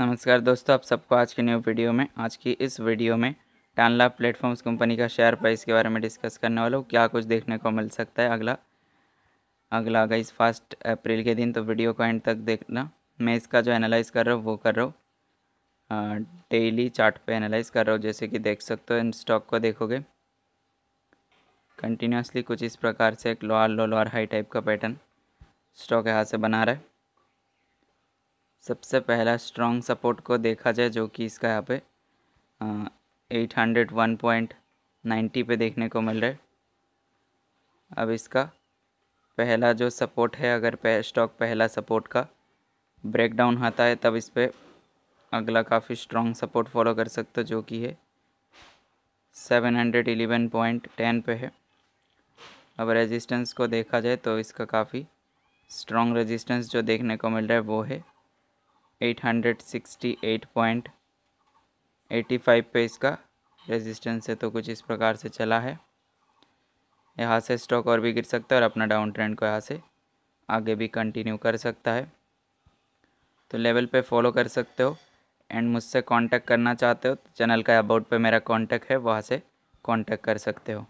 नमस्कार दोस्तों आप सबको आज के न्यू वीडियो में आज की इस वीडियो में टानला प्लेटफॉर्म्स कंपनी का शेयर प्राइस के बारे में डिस्कस करने वाला हूँ क्या कुछ देखने को मिल सकता है अगला अगला इस फर्स्ट अप्रैल के दिन तो वीडियो को एंड तक देखना मैं इसका जो एनालाइज कर रहा हूँ वो कर रहा हूँ डेली चार्ट पे एनालाइज कर रहा हूँ जैसे कि देख सकते हो इन स्टॉक को देखोगे कंटिन्यूसली कुछ इस प्रकार से एक lower low lower high type का पैटर्न स्टॉक यहाँ से बना रहा है सबसे पहला स्ट्रॉन्ग सपोर्ट को देखा जाए जो कि इसका यहाँ पे eight hundred one point ninety पे देखने को मिल रहा है अब इसका पहला जो सपोर्ट है अगर पे स्टॉक पहला सपोर्ट का ब्रेकडाउन आता है तब इस पर अगला काफ़ी स्ट्रॉन्ग सपोर्ट फॉलो कर सकते हो जो कि है seven hundred eleven point ten पे है अब रेजिस्टेंस को देखा जाए तो इसका काफ़ी स्ट्रॉन्ग रेजिस्टेंस जो देखने को मिल रहा है वो है 868.85 पे इसका रेजिस्टेंस है तो कुछ इस प्रकार से चला है यहाँ से स्टॉक और भी गिर सकता है और अपना डाउन ट्रेंड को यहाँ से आगे भी कंटिन्यू कर सकता है तो लेवल पे फॉलो कर सकते हो एंड मुझसे कांटेक्ट करना चाहते हो तो चैनल का अबाउट पे मेरा कांटेक्ट है वहाँ से कांटेक्ट कर सकते हो